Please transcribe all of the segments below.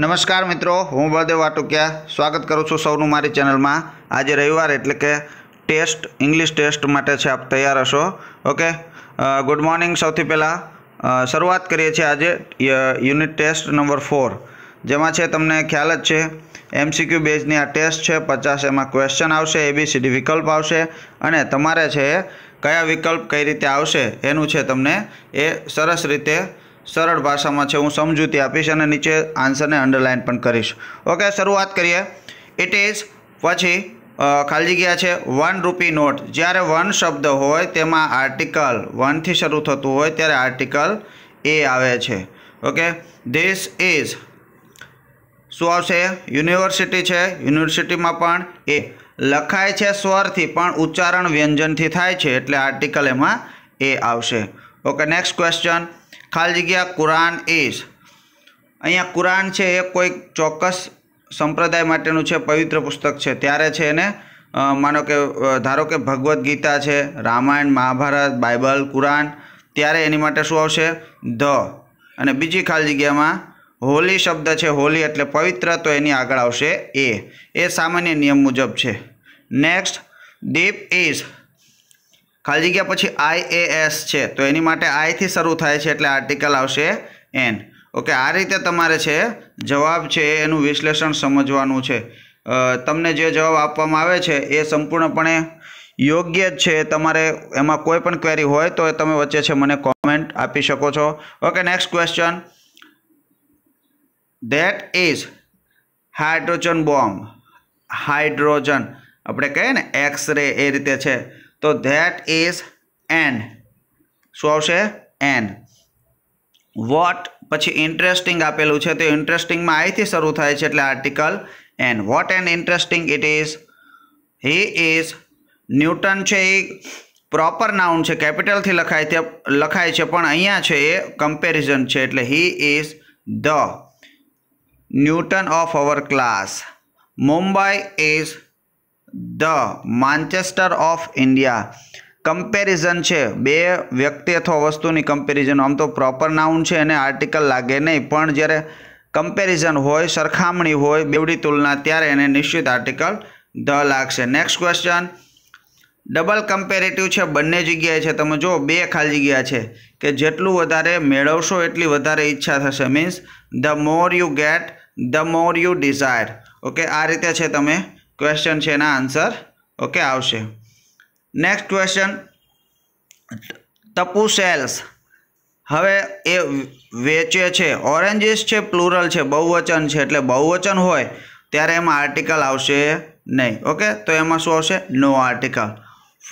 નમસ્કાર મિત્રો હું બળદેવ વાટુકિયા સ્વાગત કરું છું સૌનું મારી ચેનલમાં આજે રવિવાર એટલે કે ટેસ્ટ ઇંગ્લિશ ટેસ્ટ માટે છે આપ તૈયાર હશો ઓકે ગુડ મોર્નિંગ સૌથી પહેલાં શરૂઆત કરીએ છીએ આજે યુનિટ ટેસ્ટ નંબર ફોર જેમાં છે તમને ખ્યાલ જ છે એમસીક્યુ બેઝની આ ટેસ્ટ છે પચાસ એમાં ક્વેશ્ચન આવશે એબીસીડી વિકલ્પ આવશે અને તમારે છે કયા વિકલ્પ કઈ રીતે આવશે એનું છે તમને એ સરસ રીતે સરળ ભાષામાં છે હું સમજૂતી આપીશ અને નીચે આન્સરને અંડરલાઇન પણ કરીશ ઓકે શરૂઆત કરીએ ઇટ ઇઝ પછી ખાલી જગ્યા છે વન રૂપી નોટ જ્યારે વન શબ્દ હોય તેમાં આર્ટિકલ વનથી શરૂ થતું હોય ત્યારે આર્ટિકલ એ આવે છે ઓકે ધીસ ઇઝ શું આવશે યુનિવર્સિટી છે યુનિવર્સિટીમાં પણ એ લખાય છે સ્વરથી પણ ઉચ્ચારણ વ્યંજનથી થાય છે એટલે આર્ટિકલ એમાં એ આવશે ઓકે નેક્સ્ટ ક્વેશ્ચન ખાલી જગ્યા કુરાન ઇઝ અહીંયા કુરાન છે એ કોઈક ચોક્કસ સંપ્રદાય માટેનું છે પવિત્ર પુસ્તક છે ત્યારે છે એને માનો કે ધારો કે ભગવદ્ ગીતા છે રામાયણ મહાભારત બાઇબલ કુરાન ત્યારે એની માટે શું આવશે ધ અને બીજી ખાલી જગ્યામાં હોલી શબ્દ છે હોલી એટલે પવિત્ર તો એની આગળ આવશે એ એ સામાન્ય નિયમ મુજબ છે નેક્સ્ટ દીપ ઇઝ ખાલી જગ્યા પછી આઈ એ એસ છે તો એની માટે આઈથી શરૂ થાય છે એટલે આર્ટિકલ આવશે એન ઓકે આ રીતે તમારે છે જવાબ છે એનું વિશ્લેષણ સમજવાનું છે તમને જે જવાબ આપવામાં આવે છે એ સંપૂર્ણપણે યોગ્ય જ છે તમારે એમાં કોઈ પણ ક્વેરી હોય તો તમે વચ્ચે છે મને કોમેન્ટ આપી શકો છો okay next question that is hydrogen bomb hydrogen આપણે કહીએ ને એક્સ રે એ રીતે છે તો ધેટ ઇઝ એન શું આવશે એન વોટ પછી ઇન્ટરેસ્ટિંગ આપેલું છે તો ઇન્ટરેસ્ટિંગમાં અહીંથી શરૂ થાય છે એટલે article an what an interesting it is he is Newton છે એ પ્રોપર નાઉન છે કેપિટલથી લખાય તે લખાય છે પણ અહીંયા છે એ કમ્પેરિઝન છે એટલે he is the Newton of our class Mumbai is the Manchester of India comparison છે બે વ્યક્તિ અથવા વસ્તુની કમ્પેરિઝન આમ તો પ્રોપર નાઉન છે અને આર્ટિકલ લાગે નહીં પણ જ્યારે કમ્પેરિઝન હોય સરખામણી હોય બેવડી તુલના ત્યારે એને નિશ્ચિત આર્ટિકલ ધ લાગશે નેક્સ્ટ ક્વેશ્ચન ડબલ કમ્પેરેટિવ છે બંને જગ્યાએ છે તમે જો બે ખાલી જગ્યા છે કે જેટલું વધારે મેળવશો એટલી વધારે ઈચ્છા થશે means the more you get the more you desire okay આ રીતે છે તમે ક્વેશ્ચન છે એના આન્સર ઓકે આવશે નેક્સ્ટ ક્વેશ્ચન તપુ સેલ્સ હવે એ વેચે છે ઓરેન્જીસ છે પ્લુરલ છે બહુવચન છે એટલે બહુવચન હોય ત્યારે એમાં આર્ટિકલ આવશે નહીં ઓકે તો એમાં શું આવશે no article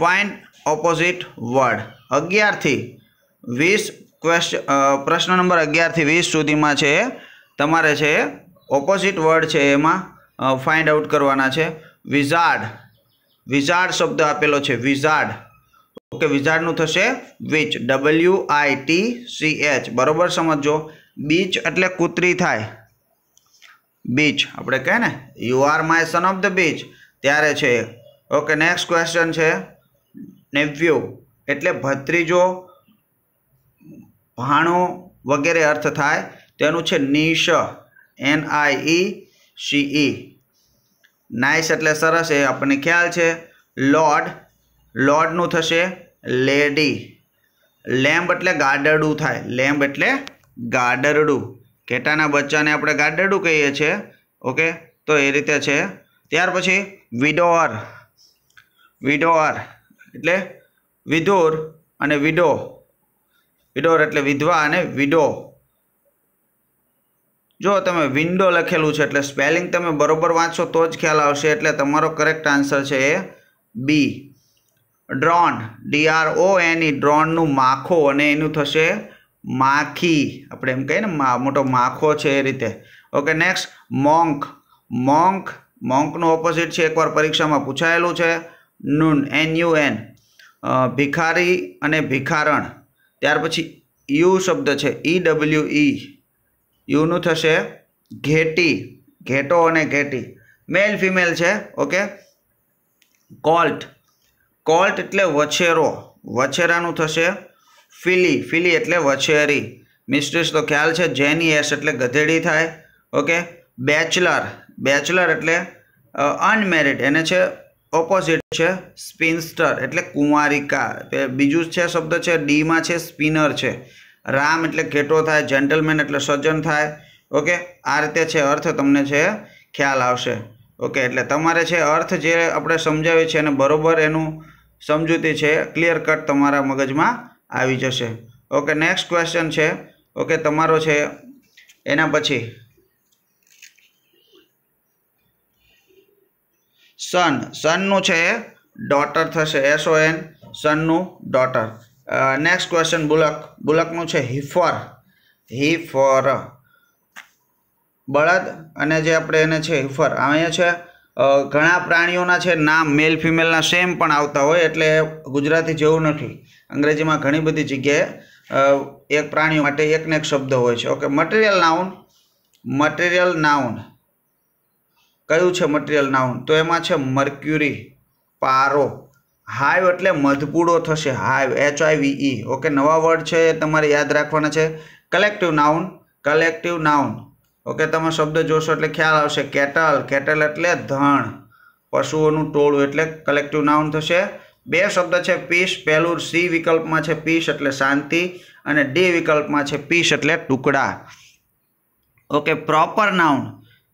find opposite word અગિયારથી વીસ ક્વેશ્ચન પ્રશ્ન નંબર અગિયારથી વીસ સુધીમાં છે તમારે છે ઓપોઝિટ વર્ડ છે એમાં ફાઇન્ડ આઉટ કરવાના છે વિઝાર્ડ વિઝાર્ડ શબ્દ આપેલો છે વિઝાર્ડ ઓકે વિઝાર્ડનું થશે which W I T C H બરાબર સમજો બીચ એટલે કૂતરી થાય બીચ આપણે કહે ને you are my son of the bitch ત્યારે છે ઓકે નેક્સ્ટ ક્વેશ્ચન છે નેવ્યુ એટલે ભત્રીજો ભાણો વગેરે અર્થ થાય તેનું છે niece N I E C E nice એટલે સરસ એ આપણને ખ્યાલ છે લોડ લોડનું થશે લેડી લેમ્બ એટલે ગાડરડું થાય લેમ્બ એટલે ગાડરડું કેટાના બચ્ચાને આપણે ગાડરડું કહીએ છીએ ઓકે તો એ રીતે છે ત્યાર પછી વિડોઅર વિડોઅર એટલે વિધુર અને વિડો વિડોર એટલે વિધવા અને વિડો જો તમે વિન્ડો લખેલું છે એટલે સ્પેલિંગ તમે બરોબર વાંચશો તો જ ખ્યાલ આવશે એટલે તમારો કરેક્ટ આન્સર છે એ બી ડ્રોન ડીઆરઓ એની ડ્રોનનું માખો અને એનું થશે માખી આપણે એમ કહીએ ને મોટો માખો છે એ રીતે ઓકે નેક્સ્ટ મોંક મોંક મોંકનું ઓપોઝિટ છે એકવાર પરીક્ષામાં પૂછાયેલું છે નૂન એન યુ એન ભિખારી અને ભિખારણ ત્યાર પછી યુ શબ્દ છે ઈ ડબલ્યુ ઈ યુનું થશે ઘેટી ઘેટો અને ઘેટી મેલ ફિમેલ છે ઓકે કોલ્ટ કોલ્ટ એટલે વછેરો વછેરાનું થશે ફિલી ફિલી એટલે વછેરી મિસ્ટ્રેસ તો ખ્યાલ છે જેની એસ એટલે ગધેડી થાય ઓકે બેચલર બેચલર એટલે અનમેરિડ એને છે ઓપોઝિટ છે સ્પિન્સ્ટર એટલે કુંવારિકા બીજું છે શબ્દ છે ડીમાં છે સ્પિનર છે રામ એટલે કેટો થાય જેન્ટલમેન એટલે સજ્જન થાય ઓકે આ રીતે છે અર્થ તમને છે ખ્યાલ આવશે ઓકે એટલે તમારે છે અર્થ જે આપણે સમજાવ્યો છે અને બરોબર એનું સમજૂતી છે ક્લિયર કટ તમારા મગજમાં આવી જશે ઓકે નેક્સ્ટ ક્વેશ્ચન છે ઓકે તમારો છે એના પછી સન સનનું છે ડોટર થશે એસ ઓ એન સનનું ડોટર નેક્સ્ટ ક્વેશ્ચન બુલક બુલકનું છે હિફર હિફર બળદ અને જે આપણે એને છે હિફર અહીંયા છે ઘણા પ્રાણીઓના છે નામ મેલ ફિમેલના સેમ પણ આવતા હોય એટલે ગુજરાતી જેવું નથી અંગ્રેજીમાં ઘણી બધી જગ્યાએ એક પ્રાણીઓ માટે એકને એક શબ્દ હોય છે okay material noun material noun કયું છે મટીરિયલ નાઉન તો એમાં છે મર્ક્યુરી પારો હાઈવ એટલે મધપૂડો થશે હાઈવ એચ આઈવીઈ ઓકે નવા વર્ડ છે તમારે યાદ રાખવાના છે collective noun collective noun okay તમે શબ્દ જોશો એટલે ખ્યાલ આવશે કેટલ કેટલ એટલે ધણ પશુઓનું ટોળું એટલે કલેક્ટિવ નાઉન થશે બે શબ્દ છે પીસ પહેલું સી વિકલ્પમાં છે પીસ એટલે શાંતિ અને ડી વિકલ્પમાં છે પીસ એટલે ટુકડા ઓકે પ્રોપર નાઉન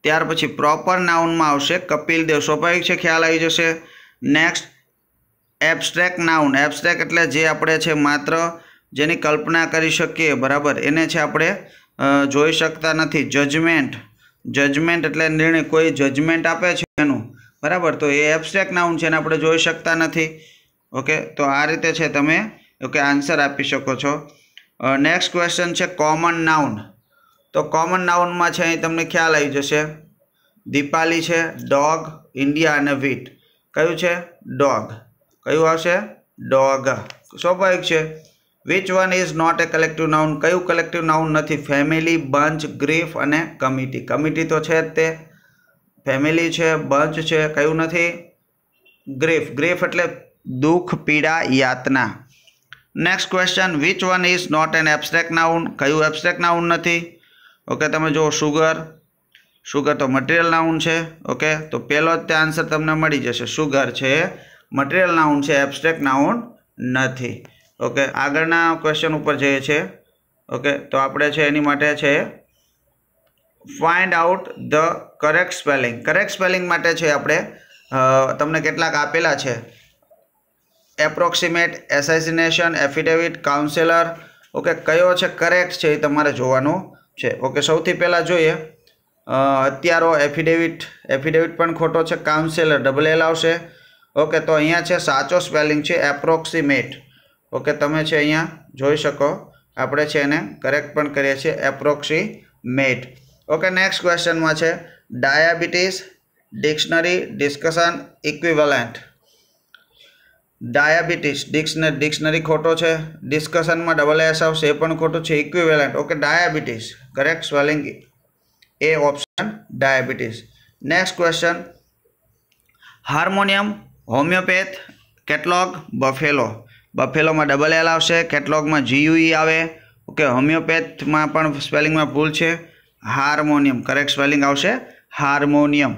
ત્યાર પછી પ્રોપર નાઉનમાં આવશે કપિલ દેવ સ્વાભાવિક છે ખ્યાલ આવી જશે નેક્સ્ટ એબસ્ટ્રેક નાઉન એબસ્ટ્રેક એટલે જે આપણે છે માત્ર જેની કલ્પના કરી શકીએ બરાબર એને છે આપણે જોઈ શકતા નથી જજમેન્ટ જજમેન્ટ એટલે નિર્ણય કોઈ જજમેન્ટ આપે છે એનું બરાબર તો એ એબસ્ટ્રેક નાઉન છે એને આપણે જોઈ શકતા નથી ઓકે તો આ રીતે છે તમે ઓકે આન્સર આપી શકો છો નેક્સ્ટ ક્વેશ્ચન છે કોમન નાઉન તો કોમન નાઉનમાં છે અહીં તમને ખ્યાલ આવી જશે દીપાલી છે ડોગ ઇન્ડિયા અને વીટ કયું છે ડોગ કયું આવશે ડોગ સ્વાભાવિક છે which one is not a collective noun કયું કલેક્ટિવ નાઉન નથી ફેમિલી બંચ ગ્રીફ અને કમિટી કમિટી તો છે જ તે ફેમિલી છે બંચ છે કયું નથી ગ્રીફ ગ્રીફ એટલે દુઃખ પીડા યાતના next question which one is not an abstract noun કયું એબ્સ્ટ્રેક્ટ નાઉન નથી ઓકે તમે જુઓ સુગર સુગર તો મટીરિયલ નાઉન છે ઓકે તો પહેલો જ તે આન્સર તમને મળી જશે સુગર છે મટીરિયલ નાઉન છે એબ્સ્ટ્રેક્ટ નાઉન નથી ઓકે આગળના ક્વેશ્ચન ઉપર જઈએ છીએ ઓકે તો આપણે છે એની માટે છે find out the correct spelling correct spelling માટે છે આપણે તમને કેટલાક આપેલા છે approximate assassination affidavit counsellor okay કયો છે કરેક્ટ છે એ તમારે જોવાનું છે ઓકે સૌથી પહેલાં જોઈએ અત્યારો એફિડેવિટ એફિડેવિટ પણ ખોટો છે કાઉન્સેલર ડબલ એલ આવશે ઓકે તો અહીંયા છે સાચો સ્પેલિંગ છે એપ્રોક્સિમેટ ઓકે તમે છે અહીંયા જોઈ શકો આપણે છે એને કરેક્ટ પણ કરીએ છીએ એપ્રોક્સિમેટ ઓકે નેક્સ્ટ ક્વેશ્ચનમાં છે diabetes dictionary discussion equivalent diabetes dictionary dictionary ખોટો છે ડિસ્કશનમાં ડબલ એસ આવશે એ પણ ખોટું છે equivalent okay diabetes correct spelling A option diabetes next question harmonium homeopath catalogue buffalo બફેલોમાં ડબલ એલ આવશે કેટલોગમાં જીયુઈ e આવે ઓકે હોમિયોપેથમાં પણ સ્પેલિંગમાં ભૂલ છે હાર્મોનિયમ કરેક્ટ સ્પેલિંગ આવશે હાર્મોનિયમ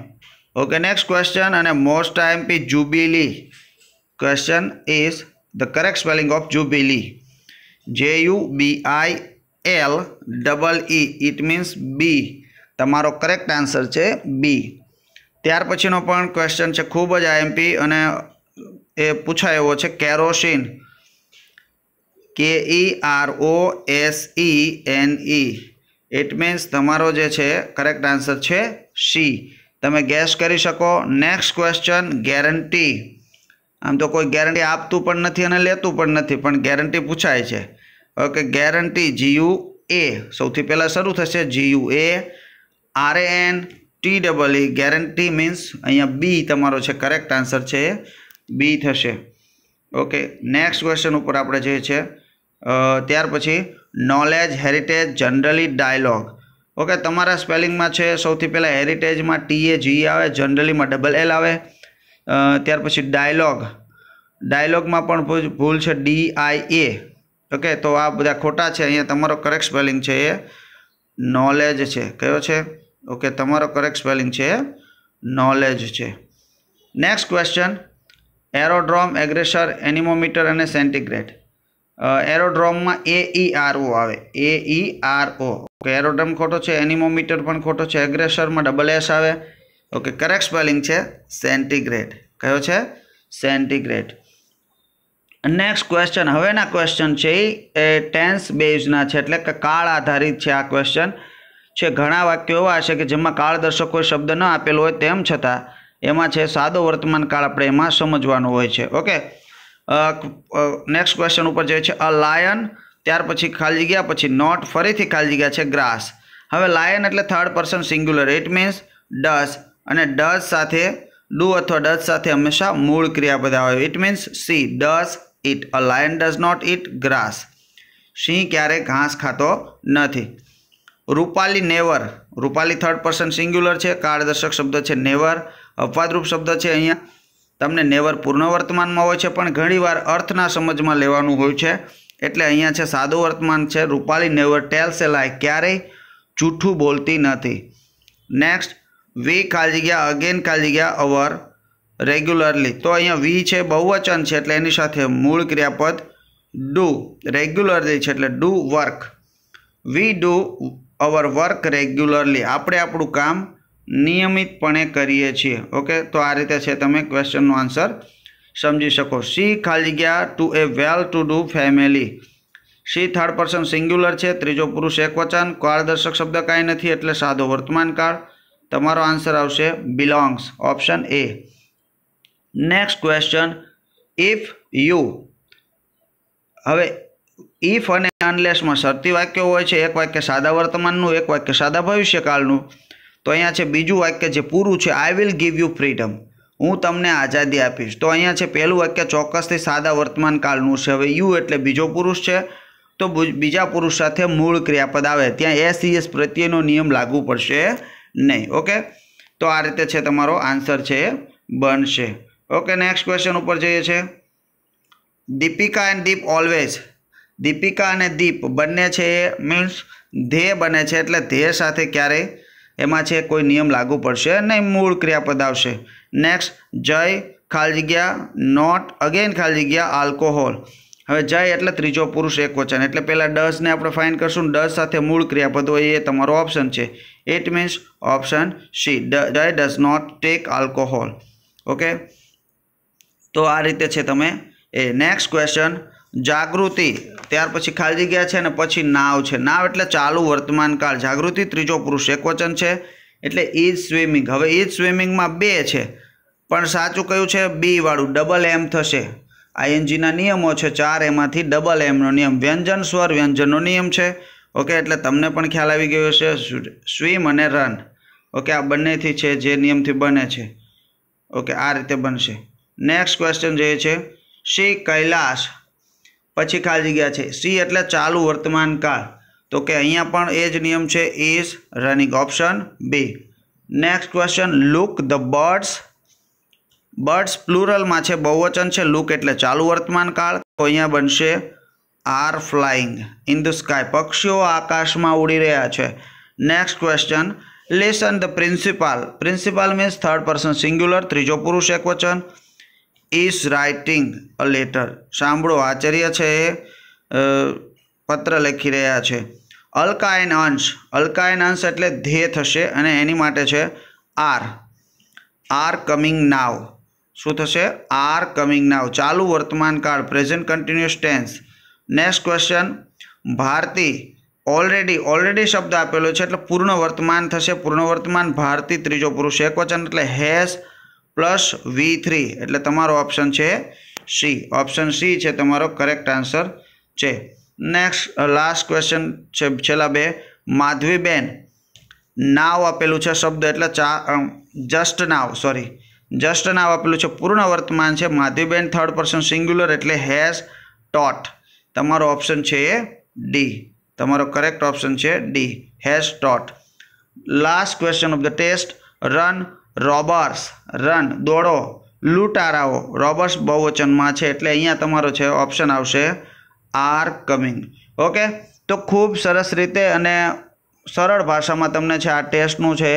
ઓકે નેક્સ્ટ ક્વેશ્ચન અને most I M P jubilee question is the correct spelling of jubilee J U B I L double E it means B તમારો કરેક્ટ આન્સર છે બી ત્યાર પછીનો પણ ક્વેશ્ચન છે ખૂબ જ આઈએમપી અને એ પૂછાય એવો છે kerosene K E R O S E N E it means તમારો જે છે કરેક્ટ આન્સર છે સી તમે ગેસ કરી શકો નેક્સ્ટ ક્વેશ્ચન ગેરંટી આમ તો કોઈ ગેરંટી આપતું પણ નથી અને લેતું પણ નથી પણ ગેરંટી પૂછાય છે ઓકે ગેરંટી જીયુ એ સૌથી પહેલાં શરૂ થશે G U A R N T double E guarantee means અહીંયા બી તમારો છે કરેક્ટ આન્સર છે બી થશે ઓકે નેક્સ્ટ ક્વેશ્ચન ઉપર આપણે જે છે ત્યાર પછી knowledge heritage generally dialogue okay તમારા સ્પેલિંગમાં છે સૌથી પહેલાં હેરિટેજમાં ટી એ જી આવે જનરલીમાં ડબલ એલ આવે ત્યાર પછી ડાયલોગ ડાયલોગમાં પણ ભૂલ છે ડી આઈ એ ઓકે તો આ બધા ખોટા છે અહીંયા તમારો કરેક્ટ સ્પેલિંગ છે એ નોલેજ છે કયો છે ઓકે તમારો કરેક્ટ સ્પેલિંગ છે નોલેજ છે next question aerodrome aggressor anemometer અને સેન્ટીગ્રેડ એરોડ્રોમમાં એ ઈ આર ઓ આવે A E R O okay aerodrome ખોટો છે એનિમોમીટર પણ ખોટો છે એગ્રેસરમાં ડબલ એસ આવે ઓકે કરેક્ટ સ્પેલિંગ છે સેન્ટીગ્રેડ કયો છે સેન્ટીગ્રેડ નેક્સ્ટ ક્વેશ્ચન હવેના ક્વેશ્ચન છે એ ટેન્સ બેઝના છે એટલે કે કાળ આધારિત છે આ ક્વેશ્ચન છે ઘણા વાક્યો એવા હશે કે જેમાં કોઈ શબ્દ ન આપેલો હોય તેમ છતાં એમાં છે સાદો વર્તમાન કાળ આપણે એમાં સમજવાનો હોય છે ઓકે નેક્સ્ટ ક્વેશ્ચન ઉપર જે છે અ લાયન ત્યાર પછી ખાલી જગ્યા પછી નોટ ફરીથી ખાલી જગ્યા છે ગ્રાસ હવે લાયન એટલે third person singular it means does અને ડસ સાથે ડુ અથવા ડસ સાથે હંમેશા મૂળ ક્રિયાપદ હોય it means C does it a lion does not eat grass સિંહ ક્યારેય ઘાસ ખાતો નથી Rupali never Rupali third person singular છે કાળદર્શક શબ્દ છે નેવર અપવાદરૂપ શબ્દ છે અહીંયા તમને નેવર પૂર્ણવર્તમાનમાં હોય છે પણ ઘણીવાર અર્થના સમજમાં લેવાનું હોય છે એટલે અહીંયા છે સાદું વર્તમાન છે રૂપાલી નેવર ટેલ્સ એ લાય ક્યારેય જૂઠું બોલતી નથી નેક્સ્ટ વી ખાલી જગ્યા અગેન ખાલી જગ્યા અવર રેગ્યુલરલી તો અહીંયા વી છે બહુવચન છે એટલે એની સાથે મૂળ ક્રિયાપદ ડુ રેગ્યુલરલી છે એટલે do work we do our work regularly આપણે આપણું કામ નિયમિતપણે કરીએ છીએ ઓકે તો આ રીતે છે તમે ક્વેશ્ચનનો આન્સર સમજી શકો સી ખાલી ગયા to a well to do family C third person singular છે ત્રીજો પુરુષ એકવચન કાળદર્શક શબ્દ કાંઈ નથી એટલે સાદો વર્તમાનકાળ તમારો આન્સર આવશે belongs option A next question if you હવે ઇફ અને સાનલેસમાં શરતી વાક્ય હોય છે એક વાક્ય સાદા વર્તમાનનું એક વાક્ય સાદા ભવિષ્યકાળનું તો અહીંયા છે બીજું વાક્ય જે પૂરું છે I will give you freedom હું તમને આઝાદી આપીશ તો અહીંયા છે પહેલું વાક્ય ચોક્કસથી સાદા વર્તમાન કાળનું છે હવે યુ એટલે બીજો પુરુષ છે તો બીજા પુરુષ સાથે મૂળ ક્રિયાપદ આવે ત્યાં એસ એસ e, પ્રત્યેનો નિયમ લાગુ પડશે નહીં ઓકે તો આ રીતે છે તમારો આન્સર છે એ બનશે ઓકે નેક્સ્ટ ક્વેશ્ચન ઉપર જઈએ છે દીપિકા એન્ડ દીપ ઓલવેઝ દીપિકા અને દીપ બંને છે એ મીન્સ ધ્યેય બને છે એટલે ધ્યેય સાથે ક્યારેય એમાં છે કોઈ નિયમ લાગુ પડશે નહીં મૂળ ક્રિયાપદ આવશે નેક્સ્ટ જય ખાલી જગ્યા નોટ અગેન ખાલી જગ્યા આલ્કોહોલ હવે જય એટલે ત્રીજો પુરુષ એક વચન એટલે પહેલાં ડસને આપણે ફાઇન કરશું ડસ સાથે મૂળ ક્રિયાપદ હોય એ તમારો ઓપ્શન છે it means option C Jay does not take alcohol okay તો આ રીતે છે તમે એ નેક્સ્ટ ક્વેશ્ચન જાગૃતિ ત્યાર પછી ખાલી જગ્યા છે અને પછી નાવ છે નાવ એટલે ચાલુ વર્તમાનકાળ જાગૃતિ ત્રીજો પુરુષ એકવચન છે એટલે ઇજ સ્વિમિંગ હવે એ જ સ્વિમિંગમાં બે છે પણ સાચું કયું છે બીવાળું ડબલ એમ થશે આઈએનજીના નિયમો છે ચાર એમાંથી ડબલ એમનો નિયમ વ્યંજન સ્વર વ્યંજનનો નિયમ છે ઓકે એટલે તમને પણ ખ્યાલ આવી ગયો છે સ્વિમ અને રન ઓકે આ બંનેથી છે જે નિયમથી બને છે ઓકે આ રીતે બનશે નેક્સ્ટ ક્વેશ્ચન જે છે શ્રી કૈલાસ પછી ખાલી જગ્યા છે સી એટલે ચાલુ વર્તમાન કાળ તો કે અહીંયા પણ એ જ નિયમ છે is running option B next question look the birds birds પ્લુરલમાં છે બહુવચન છે લુક એટલે ચાલુ વર્તમાન કાળ તો અહીંયા બનશે are flying in the sky પક્ષીઓ આકાશમાં ઉડી રહ્યા છે next question lesson the principal principal means third person singular ત્રીજો પુરુષ એકવચન ઇઝ રાઇટિંગ અ લેટર સાંભળો આચાર્ય છે એ પત્ર લખી રહ્યા છે અલ્કાઇન અંશ અલ્કાઇન અંશ એટલે ધ્યેય થશે અને એની માટે છે આર આર કમિંગ નાવ શું થશે આર કમિંગ નાવ ચાલુ વર્તમાન કાળ present continuous tense next question Bharti already already શબ્દ આપેલો છે એટલે પૂર્ણ વર્તમાન થશે પૂર્ણ વર્તમાન ભારતી ત્રીજો પુરુષ એક એકવચન એટલે હેઝ પ્લસ વી થ્રી એટલે તમારો ઓપ્શન છે સી ઓપ્શન સી છે તમારો કરેક્ટ આન્સર છે નેક્સ્ટ લાસ્ટ ક્વેશ્ચન છે છેલ્લા બે માધવીબેન નાવ આપેલું છે શબ્દ એટલે ચા just now sorry just now આપેલું છે પૂર્ણ વર્તમાન છે માધવીબેન થર્ડ પર્સન સિંગ્યુલર એટલે હેઝ ટોટ તમારો ઓપ્શન છે એ ડી તમારો કરેક્ટ ઓપ્શન છે D has taught last question of the test run robbers run દોડો લૂંટારાઓ રોબર્સ બહુવચનમાં છે એટલે અહીંયા તમારો છે ઓપ્શન આવશે આર કમિંગ ઓકે તો ખૂબ સરસ રીતે અને સરળ ભાષામાં તમને છે આ ટેસ્ટનું છે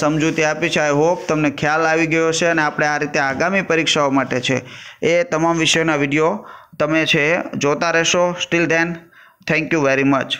સમજૂતી આપી છે આઈ હોપ તમને ખ્યાલ આવી ગયો છે અને આપણે આ રીતે આગામી પરીક્ષાઓ માટે છે એ તમામ વિષયોના વિડીયો તમે છે જોતા રહેશો still then thank you very much